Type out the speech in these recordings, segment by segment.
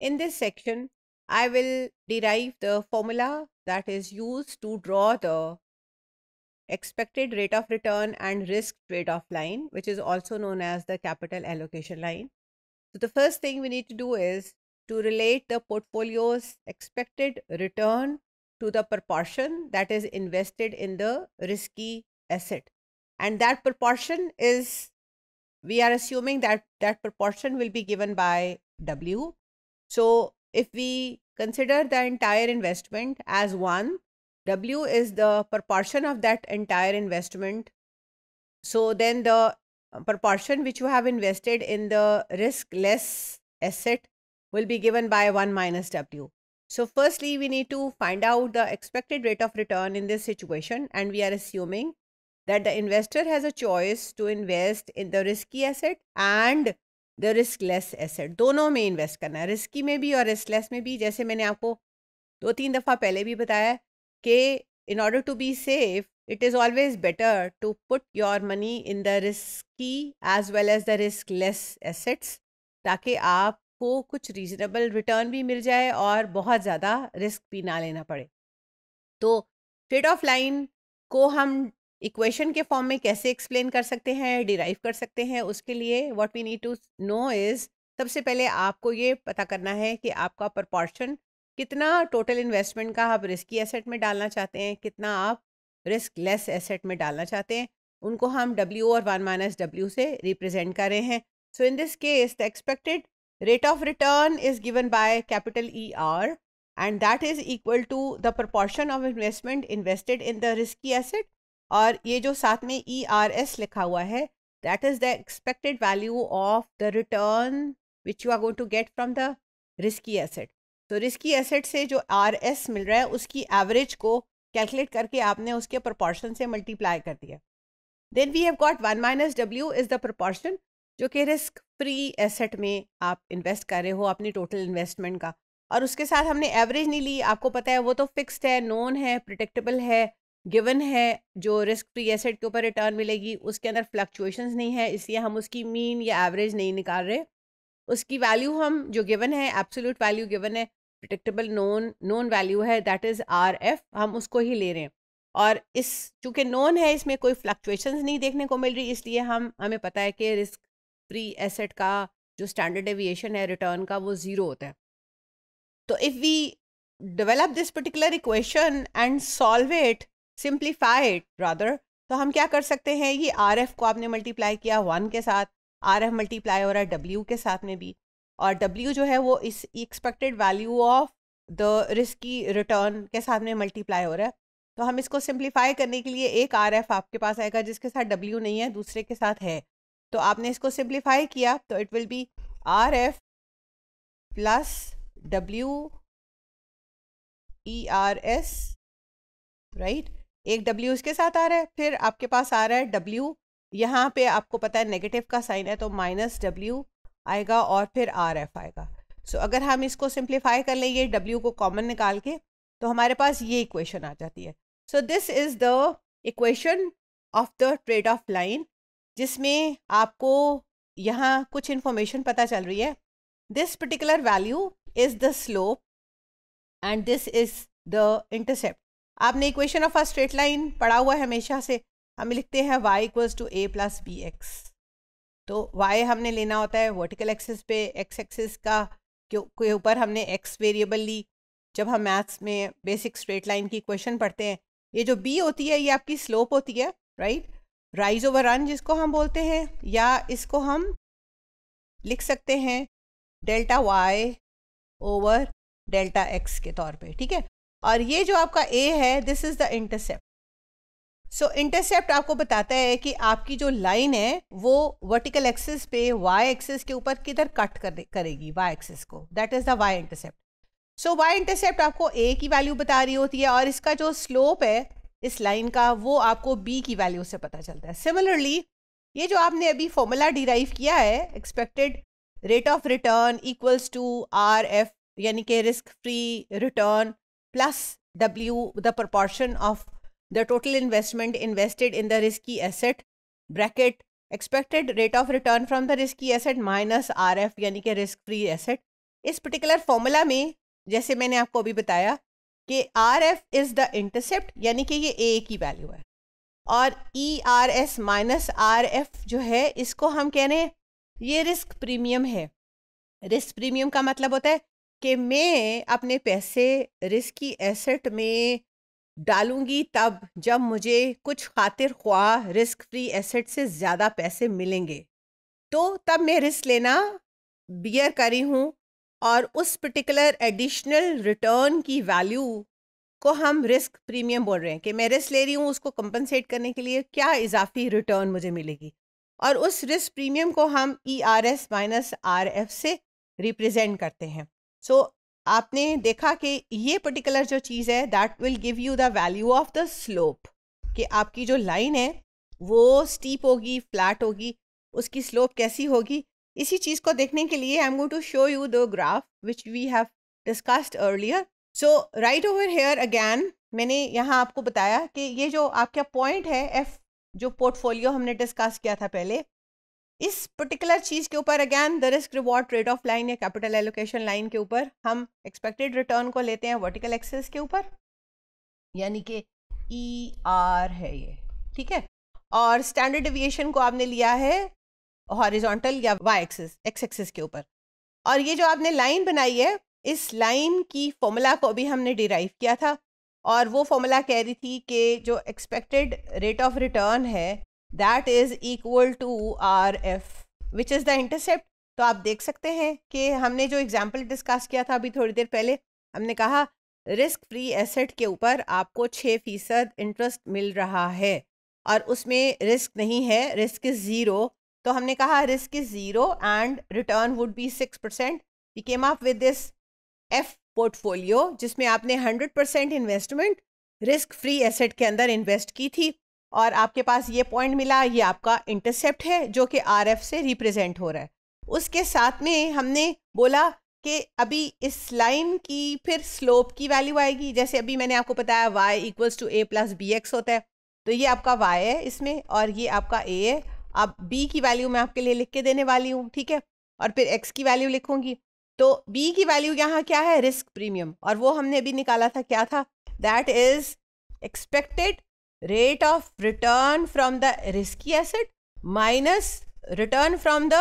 In this section, I will derive the formula that is used to draw the expected rate of return and risk trade-off line, which is also known as the capital allocation line. So the first thing we need to do is to relate the portfolio's expected return to the proportion that is invested in the risky asset. And that proportion is, we are assuming that that proportion will be given by W so if we consider the entire investment as 1, W is the proportion of that entire investment. So then the uh, proportion which you have invested in the risk less asset will be given by 1 minus W. So firstly, we need to find out the expected rate of return in this situation and we are assuming that the investor has a choice to invest in the risky asset and the riskless asset दोनों में invest करना है risky में भी और risk less में भी जैसे मैंने आपको दो तीन दफ़ा पहले भी बताया कि in order to be safe it is always better to put your money in the risky as well as the riskless assets ताकि आपको कुछ रीजनेबल रिटर्न भी मिल जाए और बहुत ज़्यादा रिस्क भी ना लेना पड़े तो ट्रेड ऑफ लाइन को हम इक्वेशन के फॉर्म में कैसे एक्सप्लेन कर सकते हैं डिराइव कर सकते हैं उसके लिए what we need to know is सबसे पहले आपको ये पता करना है कि आपका प्रपोर्शन कितना टोटल इन्वेस्टमेंट का आप रिस्की एसेट में डालना चाहते हैं कितना आप रिस्क लेस एसेट में डालना चाहते हैं उनको हम डब्ल्यू और वन माइनस डब्ल्यू से रिप्रेजेंट कर रहे हैं so in this case the expected rate of return is given by capital E R and that is equal to the proportion of investment invested in the risky asset और ये जो साथ में ई R S लिखा हुआ है that is the expected value of the return which you are going to get from the risky asset तो risky asset से जो आर एस मिल रहा है उसकी एवरेज को कैलकुलेट करके आपने उसके प्रपोर्शन से मल्टीप्लाई कर दिया then we have got one minus W is the proportion जो कि रिस्क फ्री एसेट में आप इन्वेस्ट कर रहे हो अपनी टोटल इन्वेस्टमेंट का और उसके साथ हमने एवरेज नहीं ली आपको पता है वो तो फिक्स्ड है नोन है प्रिडिक्टेबल है गिवन है जो रिस्क फ्री एसेट के ऊपर रिटर्न मिलेगी उसके अंदर फ्लक्चुएशंस नहीं है इसलिए हम उसकी मीन या एवरेज नहीं निकाल रहे उसकी वैल्यू हम जो गिवन है एब्सोल्यूट वैल्यू गिवन है प्रिडिक्टेबल नोन नोन वैल्यू है दैट इज़ आर एफ हम उसको ही ले रहे हैं और इस चूँकि नोन है इसमें कोई फ्लक्चुएशंस नहीं देखने को मिल रही इसलिए हम हमें पता है कि रिस्क फ्री एसेट का जो स्टैंडर्ड एविएशन है रिटर्न का वो ज़ीरो होता है तो if we develop this particular equation and solve it simplify it तो हम क्या कर सकते हैं ये आर एफ को आपने मल्टीप्लाई किया वन के साथ आर एफ मल्टीप्लाई हो रहा है डब्ल्यू के साथ में भी और डब्ल्यू जो है वो इस expected value of the risky return के साथ में मल्टीप्लाई हो रहा है तो हम इसको सिंप्लीफाई करने के लिए एक आर एफ आपके पास आएगा जिसके साथ डब्ल्यू नहीं है दूसरे के साथ है तो आपने इसको सिंप्लीफाई किया तो it will be R F plus W E R S right एक डब्ल्यू इसके साथ आ रहा है फिर आपके पास आ रहा है डब्ल्यू यहाँ पे आपको पता है नेगेटिव का साइन है तो माइनस डब्ल्यू आएगा और फिर आर एफ आएगा सो so, अगर हम इसको सिंप्लीफाई कर लेंगे डब्ल्यू को कॉमन निकाल के तो हमारे पास ये इक्वेशन आ जाती है so this is the equation of the trade off line जिसमें आपको यहाँ कुछ इन्फॉर्मेशन पता चल रही है this particular value is the slope and this is the intercept आपने equation of a straight line पढ़ा हुआ है हमेशा से हम लिखते हैं Y equals to A plus B X तो वाई हमने लेना होता है वर्टिकल एक्सिस पे एक्स एक्सिस का के ऊपर हमने एक्स वेरिएबल ली जब हम मैथ्स में बेसिक स्ट्रेट लाइन की क्वेश्चन पढ़ते हैं ये जो बी होती है ये आपकी स्लोप होती है राइट राइज ओवर रन जिसको हम बोलते हैं या इसको हम लिख सकते हैं delta Y over delta X के तौर पे ठीक है और ये जो आपका ए है this is the intercept so intercept आपको बताता है कि आपकी जो लाइन है वो वर्टिकल एक्सिस पे वाई एक्सिस के ऊपर किधर कट करेगी वाई एक्सिस को that is the Y intercept so Y intercept आपको ए की वैल्यू बता रही होती है और इसका जो स्लोप है इस लाइन का वो आपको बी की वैल्यू से पता चलता है सिमिलरली ये जो आपने अभी फॉर्मूला डिराइव किया है expected rate of return equals to R F यानी कि risk free return plus W, the proportion of the total investment invested in the risky asset bracket expected rate of return from the risky asset minus RF यानी कि risk free asset इस particular formula में जैसे मैंने आपको अभी बताया कि R F is the intercept यानी कि ये ए की वैल्यू है और E R S minus R F जो है इसको हम कह रहे हैं ये रिस्क प्रीमियम है रिस्क प्रीमियम का मतलब होता है कि मैं अपने पैसे रिस्की एसेट में डालूंगी तब जब मुझे कुछ खातिर ख्वाह रिस्क फ्री एसेट से ज़्यादा पैसे मिलेंगे तो तब मैं रिस्क लेना बियर करी हूँ और उस पर्टिकुलर एडिशनल रिटर्न की वैल्यू को हम रिस्क प्रीमियम बोल रहे हैं कि मैं रिस्क ले रही हूँ उसको कंपनसेट करने के लिए क्या इजाफी रिटर्न मुझे मिलेगी और उस रिस्क प्रीमियम को हम E R S minus R F से रिप्रेजेंट करते हैं सो so, आपने देखा कि ये पर्टिकुलर जो चीज़ है that will give you the value of the slope कि आपकी जो लाइन है वो स्टीप होगी फ्लैट होगी उसकी स्लोप कैसी होगी इसी चीज़ को देखने के लिए I am going to show you the graph which we have discussed earlier so right over here again मैंने यहाँ आपको बताया कि ये जो आपका पॉइंट है एफ जो पोर्टफोलियो हमने डिस्कस किया था पहले इस पर्टिकुलर चीज़ के ऊपर again the risk reward trade off line या कैपिटल एलोकेशन लाइन के ऊपर हम एक्सपेक्टेड रिटर्न को लेते हैं वर्टिकल एक्सेस के ऊपर यानी कि ई e आर है ये ठीक है और स्टैंडर्ड एविएशन को आपने लिया है हॉरिजॉन्टल या वाई एक्सेस एक्स एक्सेस के ऊपर और ये जो आपने लाइन बनाई है इस लाइन की फॉर्मूला को भी हमने डिराइव किया था और वो फॉर्मूला कह रही थी कि जो एक्सपेक्टेड रेट ऑफ रिटर्न है that is equal to R F which is the intercept तो आप देख सकते हैं कि हमने जो एग्जाम्पल डिस्कस किया था अभी थोड़ी देर पहले हमने कहा रिस्क फ्री एसेट के ऊपर आपको छः फीसद इंटरेस्ट मिल रहा है और उसमें रिस्क नहीं है रिस्क इज़ ज़ीरो तो हमने कहा risk is zero and return would be six percent we came up with this F portfolio जिसमें आपने hundred percent investment risk free asset के अंदर इन्वेस्ट की थी और आपके पास ये पॉइंट मिला ये आपका इंटरसेप्ट है जो कि आर से रिप्रेजेंट हो रहा है उसके साथ में हमने बोला कि अभी इस लाइन की फिर स्लोप की वैल्यू आएगी जैसे अभी मैंने आपको बताया Y equals to A plus B X होता है तो ये आपका वाई है इसमें और ये आपका ए है अब बी की वैल्यू मैं आपके लिए लिख के देने वाली हूँ ठीक है और फिर एक्स की वैल्यू लिखूँगी तो बी की वैल्यू यहाँ क्या है रिस्क प्रीमियम और वो हमने अभी निकाला था क्या था that is expected rate of return from the risky asset minus return from the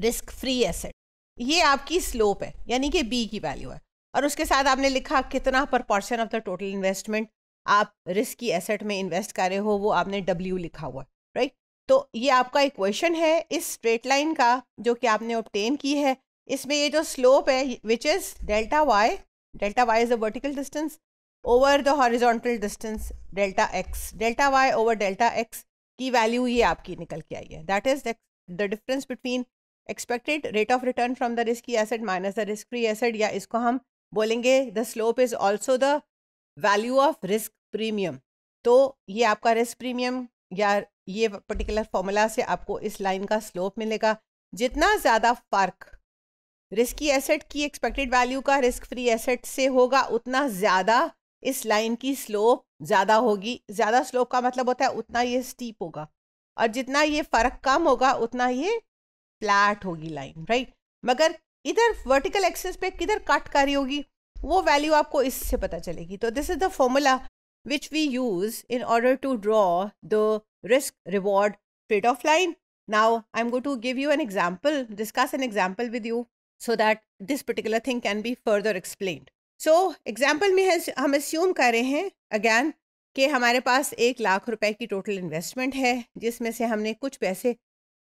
risk free asset ये आपकी स्लोप है यानी कि बी की वैल्यू है और उसके साथ आपने लिखा कितना proportion of the total investment आप रिस्क की एसेट में इन्वेस्ट कर रहे हो वो आपने डब्ल्यू लिखा हुआ है राइट तो ये आपका एक क्वेश्चन है इस स्ट्रेट लाइन का जो कि आपने ऑप्टेन की है इसमें ये जो स्लोप है which is delta Y delta Y is a vertical distance over the horizontal distance delta X delta Y over delta X की वैल्यू ये आपकी निकल के आई है that is the difference between expected rate of return from the risky asset minus the risk free asset या इसको हम बोलेंगे the slope is also the value of risk premium तो ये आपका रिस्क प्रीमियम या ये पर्टिकुलर फॉर्मूला से आपको इस लाइन का स्लोप मिलेगा जितना ज़्यादा फर्क रिस्की एसेट की एक्सपेक्टेड वैल्यू का रिस्क फ्री एसेट से होगा उतना ज़्यादा इस लाइन की स्लोप ज़्यादा होगी ज़्यादा स्लोप का मतलब होता है उतना ये स्टीप होगा और जितना ये फर्क कम होगा उतना ये फ्लैट होगी लाइन राइट मगर इधर वर्टिकल एक्सेस पे किधर कट करी होगी वो वैल्यू आपको इससे पता चलेगी तो this is the formula which we use in order to draw the risk reward trade off line now I am go to give you an example discuss an example with you so that this particular thing can be further explained so so, example में हम assume कर रहे हैं again कि हमारे पास एक लाख रुपए की टोटल इन्वेस्टमेंट है जिसमें से हमने कुछ पैसे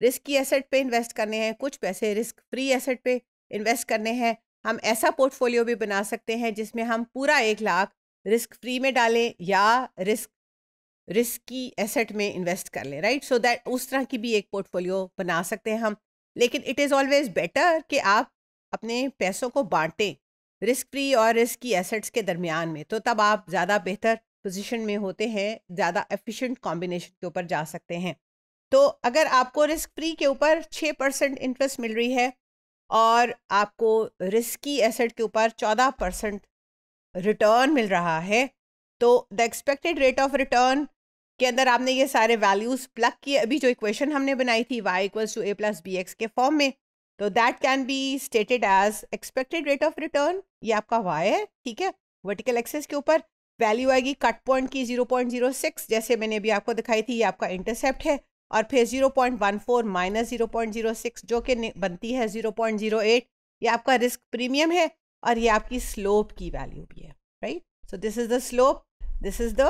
रिस्की एसेट पे इन्वेस्ट करने हैं कुछ पैसे रिस्क फ्री एसेट पे इन्वेस्ट करने हैं हम ऐसा पोर्टफोलियो भी बना सकते हैं जिसमें हम पूरा एक लाख रिस्क फ्री में डालें या रिस्क रिस्की एसेट में इन्वेस्ट कर लें राइट सो दैट उस तरह की भी एक पोर्टफोलियो बना सकते हैं हम लेकिन इट इज़ ऑलवेज बेटर कि आप अपने पैसों को बांटें रिस्क फ्री और रिस्क की एसेट्स के दरमियान में तो तब आप ज़्यादा बेहतर पोजीशन में होते हैं ज़्यादा एफिशिएंट कॉम्बिनेशन के ऊपर जा सकते हैं तो अगर आपको रिस्क फ्री के ऊपर छः परसेंट इंटरेस्ट मिल रही है और आपको रिस्की एसेट के ऊपर चौदह परसेंट रिटर्न मिल रहा है तो the expected rate of return के अंदर आपने ये सारे वैल्यूज़ प्लग किए अभी जो इक्वेशन हमने बनाई थी Y equals to A plus B X के फॉर्म में तो that can be stated as expected rate of return ये आपका वाई है ठीक है वर्टिकल एक्सेस के ऊपर वैल्यू आएगी कट पॉइंट की 0.06 जैसे मैंने अभी आपको दिखाई थी ये आपका इंटरसेप्ट है और फिर 0.14 माइनस जीरो जो कि बनती है 0.08 ये आपका रिस्क प्रीमियम है और ये आपकी स्लोप की वैल्यू भी है right so this is the slope this is the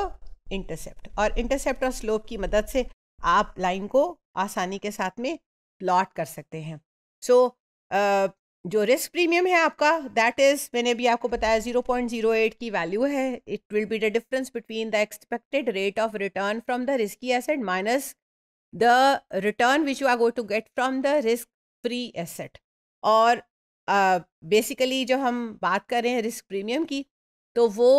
intercept और इंटरसेप्ट और स्लोप की मदद से आप लाइन को आसानी के साथ में प्लॉट कर सकते हैं सो so, uh, जो रिस्क प्रीमियम है आपका दैट इज़ मैंने भी आपको बताया जीरो पॉइंट जीरो एट की वैल्यू है it will be the difference between the expected rate of return from the risky asset minus the return which you are go to get from the risk free asset और basically uh, जो हम बात कर रहे हैं risk premium की तो वो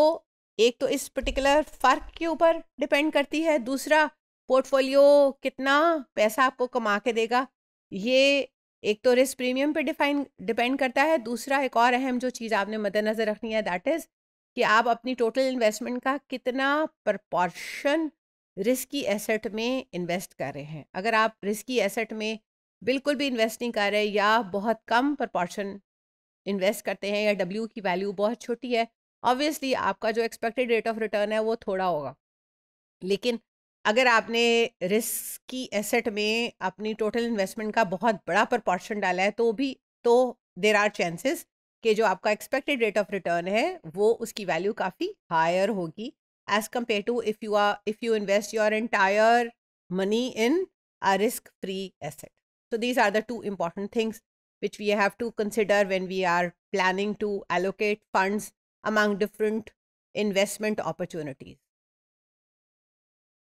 एक तो इस पर्टिकुलर फ़र्क के ऊपर डिपेंड करती है दूसरा पोर्टफोलियो कितना पैसा आपको कमा के देगा ये एक तो रिस्क प्रीमियम पे डिफाइन डिपेंड करता है दूसरा एक और अहम जो चीज़ आपने मद्देनज़र रखनी है दैट इज़ कि आप अपनी टोटल इन्वेस्टमेंट का कितना प्रपोर्शन रिस्की एसेट में इन्वेस्ट कर रहे हैं अगर आप रिस्की एसेट में बिल्कुल भी इन्वेस्ट नहीं कर रहे या बहुत कम प्रपोर्शन इन्वेस्ट करते हैं या डब्ल्यू की वैल्यू बहुत छोटी है ऑब्वियसली आपका जो एक्सपेक्टेड रेट ऑफ रिटर्न है वो थोड़ा होगा लेकिन अगर आपने रिस्क की एसेट में अपनी टोटल इन्वेस्टमेंट का बहुत बड़ा प्रपोर्शन डाला है तो भी तो देर आर चांसेस कि जो आपका एक्सपेक्टेड रेट ऑफ रिटर्न है वो उसकी वैल्यू काफ़ी हायर होगी as compare to if you are if you invest your entire money in a risk free asset so these are the two important things which we have to consider when we are planning to allocate funds among different investment opportunities